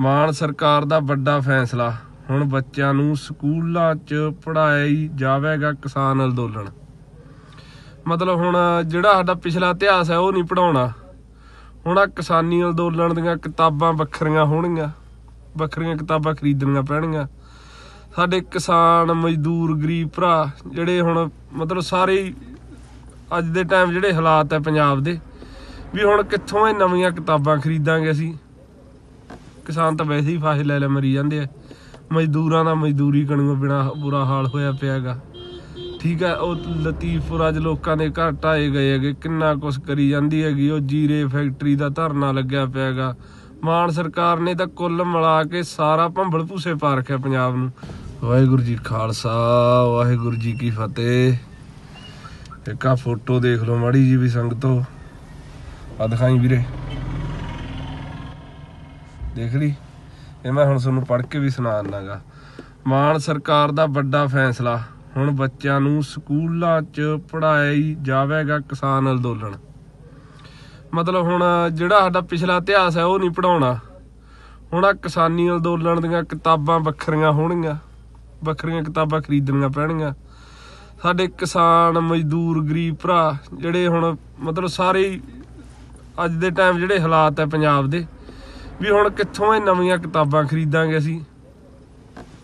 ਮਾਨ ਸਰਕਾਰ ਦਾ ਵੱਡਾ ਫੈਸਲਾ ਹੁਣ ਬੱਚਿਆਂ ਨੂੰ ਸਕੂਲਾਂ 'ਚ ਪੜਾਈ ਜਾਵੇਗਾ ਕਿਸਾਨ ਅੰਦੋਲਨ ਮਤਲਬ ਹੁਣ ਜਿਹੜਾ ਸਾਡਾ ਪਿਛਲਾ ਇਤਿਹਾਸ ਹੈ ਉਹ ਨਹੀਂ ਪੜਾਉਣਾ ਹੁਣ ਆ ਕਿਸਾਨੀ ਅੰਦੋਲਨ ਦੀਆਂ ਕਿਤਾਬਾਂ ਵੱਖਰੀਆਂ ਹੋਣਗੀਆਂ ਵੱਖਰੀਆਂ ਕਿਤਾਬਾਂ ਖਰੀਦਣੀਆਂ ਪੈਣਗੀਆਂ ਸਾਡੇ ਕਿਸਾਨ ਮਜ਼ਦੂਰ ਗਰੀਬ ਭਰਾ ਜਿਹੜੇ ਹੁਣ ਮਤਲਬ ਸਾਰੇ ਅੱਜ ਦੇ ਟਾਈਮ ਜਿਹੜੇ ਹਾਲਾਤ ਹੈ ਪੰਜਾਬ ਦੇ ਵੀ ਹੁਣ ਕਿੱਥੋਂ ਇਹ ਨਵੀਆਂ ਕਿਤਾਬਾਂ ਖਰੀਦਾਂਗੇ ਅਸੀਂ ਕਿਸਾਨ ਤਾਂ ਵੈਸੇ ਹੀ ਫਸਲ ਲੈ ਲੈ ਮਰੀ ਜਾਂਦੇ ਆ ਮਜ਼ਦੂਰਾਂ ਦਾ ਮਜ਼ਦੂਰੀ ਕਣੂ ਬਿਨਾ ਬੁਰਾ ਹਾਲ ਹੋਇਆ ਪਿਆਗਾ ਠੀਕ ਆ ਉਹ ਲਤੀਫਪੁਰ ਅੱਜ ਲੋਕਾਂ ਦੇ ਘਰ ਟਾਏ ਗਏ ਹੈਗੇ ਕਿੰਨਾ ਕੁਛ ਕਰੀ ਜਾਂਦੀ ਹੈਗੀ ਉਹ ਜੀਰੇ ਫੈਕਟਰੀ ਦਾ ਧਰਨਾ ਲੱਗਿਆ ਪਿਆਗਾ ਮਾਨ ਸਰਕਾਰ ਨੇ ਤਾਂ ਕੁੱਲ ਮਿਲਾ ਕੇ ਸਾਰਾ ਭੰਬਲ ਭੂਸੇ ਪਾ ਰੱਖਿਆ ਪੰਜਾਬ ਨੂੰ ਵਾਹਿਗੁਰੂ ਜੀ ਖਾਲਸਾ ਵਾਹਿਗੁਰੂ ਜੀ ਕੀ ਫਤਿਹ ਇੱਕ ਆ ਫੋਟੋ ਦੇਖ ਲਓ ਮਾੜੀ ਜੀ ਵੀ ਸੰਗਤੋ ਆ ਦਿਖਾਈ ਵੀਰੇ ਦੇਖ ਲਈ ਇਹ ਮੈਂ ਹੁਣ ਤੁਹਾਨੂੰ ਪੜ੍ਹ ਕੇ ਵੀ ਸੁਣਾਉਣਾਗਾ ਮਾਨ ਸਰਕਾਰ ਦਾ ਵੱਡਾ ਫੈਸਲਾ ਹੁਣ ਬੱਚਿਆਂ ਨੂੰ ਸਕੂਲਾਂ 'ਚ ਪੜਾਈ ਜਾਵੇਗਾ ਕਿਸਾਨ ਅੰਦੋਲਨ ਮਤਲਬ ਹੁਣ ਜਿਹੜਾ ਸਾਡਾ ਪਿਛਲਾ ਇਤਿਹਾਸ ਹੈ ਉਹ ਨਹੀਂ ਪੜਾਉਣਾ ਹੁਣ ਆ ਕਿਸਾਨੀ ਅੰਦੋਲਨ ਦੀਆਂ ਕਿਤਾਬਾਂ ਵੱਖਰੀਆਂ ਹੋਣਗੀਆਂ ਵੱਖਰੀਆਂ ਕਿਤਾਬਾਂ ਖਰੀਦਣੀਆਂ ਪੈਣਗੀਆਂ ਸਾਡੇ ਕਿਸਾਨ ਮਜ਼ਦੂਰ ਗਰੀਬ ਭਰਾ ਜਿਹੜੇ ਹੁਣ ਮਤਲਬ ਸਾਰੇ ਅੱਜ ਦੇ ਟਾਈਮ ਜਿਹੜੇ ਹਾਲਾਤ ਹੈ ਪੰਜਾਬ ਦੇ ਵੀ ਹੁਣ ਕਿੱਥੋਂ ਇਹ ਨਵੀਆਂ ਕਿਤਾਬਾਂ ਖਰੀਦਾਂਗੇ ਅਸੀਂ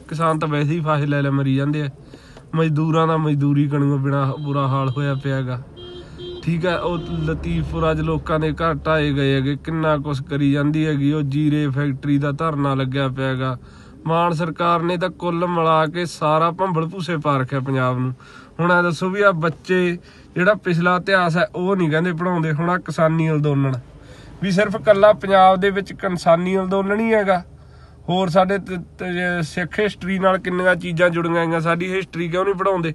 ਕਿਸਾਨ ਤਾਂ ਵੈਸੇ ਹੀ ਫਸਲ ਲੈ ਲੈ ਮਰੀ ਜਾਂਦੇ ਆ ਮਜ਼ਦੂਰਾਂ ਦਾ ਮਜ਼ਦੂਰੀ ਕਣੂ ਬਿਨਾ ਬੁਰਾ ਹਾਲ ਹੋਇਆ ਪਿਆਗਾ ਠੀਕ ਹੈ ਉਹ ਲਤੀਫਪੁਰ ਅੱਜ ਲੋਕਾਂ ਦੇ ਘਰ ਟਾਏ ਗਏ ਹੈਗੇ ਕਿੰਨਾ ਕੁਸ ਕਰੀ ਜਾਂਦੀ ਹੈਗੀ ਉਹ ਜੀਰੇ ਫੈਕਟਰੀ ਦਾ ਧਰਨਾ ਲੱਗਿਆ ਪਿਆਗਾ ਮਾਨ ਸਰਕਾਰ ਨੇ ਤਾਂ ਕੁੱਲ ਮਿਲਾ ਕੇ ਸਾਰਾ ਭੰਬਲ ਭੂਸੇ ਪਾ ਰੱਖਿਆ ਪੰਜਾਬ ਨੂੰ ਹੁਣ ਆ ਦੱਸੋ ਵੀ ਆ ਬੱਚੇ ਜਿਹੜਾ ਪਿਛਲਾ ਇਤਿਹਾਸ ਹੈ ਉਹ ਨਹੀਂ ਕਹਿੰਦੇ ਪੜਾਉਂਦੇ ਹੁਣ ਆ ਕਿਸਾਨੀ ਅੰਦੋਲਨ ਵੀ ਸਿਰਫ ਕੱਲਾ ਪੰਜਾਬ ਦੇ ਵਿੱਚ ਕਿਸਾਨੀ ਅੰਦੋਲਨ ਹੀ ਹੈਗਾ ਹੋਰ ਸਾਡੇ ਸਿੱਖ ਹਿਸਟਰੀ ਨਾਲ ਕਿੰਨੀਆਂ ਚੀਜ਼ਾਂ ਜੁੜੀਆਂ ਆਈਆਂ ਸਾਡੀ ਹਿਸਟਰੀ ਕਿਉਂ ਨਹੀਂ ਪੜਾਉਂਦੇ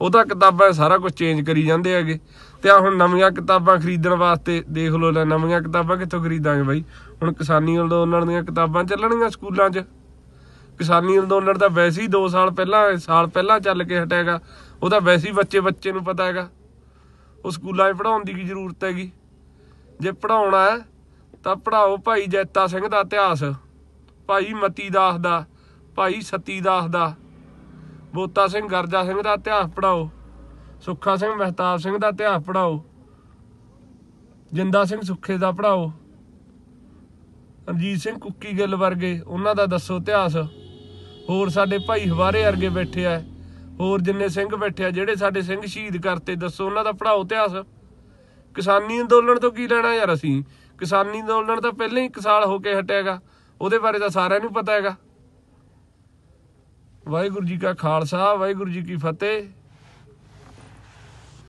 ਉਹਦਾ ਕਿਤਾਬਾਂ ਸਾਰਾ ਕੁਝ ਚੇਂਜ ਕਰੀ ਜਾਂਦੇ ਹੈਗੇ ਤੇ ਆ ਹੁਣ ਨਵੀਆਂ ਕਿਤਾਬਾਂ ਖਰੀਦਣ ਵਾਸਤੇ ਦੇਖ ਲੋ ਲੈ ਨਵੀਆਂ ਕਿਤਾਬਾਂ ਕਿੱਥੋਂ ਖਰੀਦਾਂਗੇ ਬਾਈ ਹੁਣ ਕਿਸਾਨੀ ਅੰਦੋਲਨ ਦੀਆਂ ਕਿਤਾਬਾਂ ਚੱਲਣਗੀਆਂ ਸਕੂਲਾਂ 'ਚ ਕਿਸਾਨੀ ਅੰਦੋਲਨ ਦਾ ਵੈਸੇ ਹੀ 2 ਸਾਲ ਪਹਿਲਾਂ ਸਾਲ ਪਹਿਲਾਂ ਚੱਲ ਕੇ ਹਟਿਆਗਾ ਉਹਦਾ ਵੈਸੇ ਹੀ ਬੱਚੇ ਬੱਚੇ ਨੂੰ ਪਤਾ ਹੈਗਾ ਉਹ ਸਕੂਲਾਂ 'ਚ ਪੜਾਉਣ ਦੀ ਕੀ ਜ਼ਰੂਰਤ ਹੈਗੀ ਜੇ ਪੜਾਉਣਾ ਹੈ ਤਾਂ ਪੜਾਓ ਭਾਈ ਜੈਤਾ ਸਿੰਘ ਦਾ ਇਤਿਹਾਸ ਭਾਈ ਮਤੀ ਦਾਸ ਦਾ ਭਾਈ ਸਤੀ ਦਾਸ ਦਾ ਬੋਤਾ ਸਿੰਘ ਗਰਜਾ ਸਿੰਘ ਦਾ ਇਤਿਹਾਸ ਪੜਾਓ ਸੁੱਖਾ ਸਿੰਘ ਮਹਿਤਾਬ ਸਿੰਘ ਦਾ ਇਤਿਹਾਸ ਪੜਾਓ ਜਿੰਦਾ ਸਿੰਘ ਸੁੱਖੇ ਦਾ ਪੜਾਓ ਅਰਜੀਤ ਸਿੰਘ ਕੁੱਕੀ ਗਿੱਲ ਵਰਗੇ ਉਹਨਾਂ ਦਾ ਦੱਸੋ ਇਤਿਹਾਸ ਹੋਰ ਸਾਡੇ ਭਾਈ ਹਵਾਰੇ ਵਰਗੇ ਬੈਠੇ ਆ ਹੋਰ ਜਿੰਨੇ ਸਿੰਘ ਬੈਠੇ ਆ ਜਿਹੜੇ ਸਾਡੇ ਸਿੰਘ ਸ਼ਹੀਦ ਕਰਤੇ ਦੱਸੋ ਉਹਨਾਂ ਦਾ ਪੜਾਓ ਇਤਿਹਾਸ ਕਿਸਾਨੀ ਅੰਦੋਲਨ ਤੋਂ ਕੀ ਲੈਣਾ ਯਾਰ ਅਸੀਂ ਕਿਸਾਨੀ ਅੰਦੋਲਨ ਤਾਂ ਪਹਿਲਾਂ ਹੀ ਸਾਲ ਹੋ ਕੇ ਹਟਿਆਗਾ ਉਹਦੇ ਬਾਰੇ ਤਾਂ ਸਾਰਿਆਂ ਨੂੰ ਪਤਾ ਹੈਗਾ ਵਾਹਿਗੁਰੂ ਜੀ ਕਾ ਖਾਲਸਾ ਵਾਹਿਗੁਰੂ ਜੀ ਕੀ ਫਤਿਹ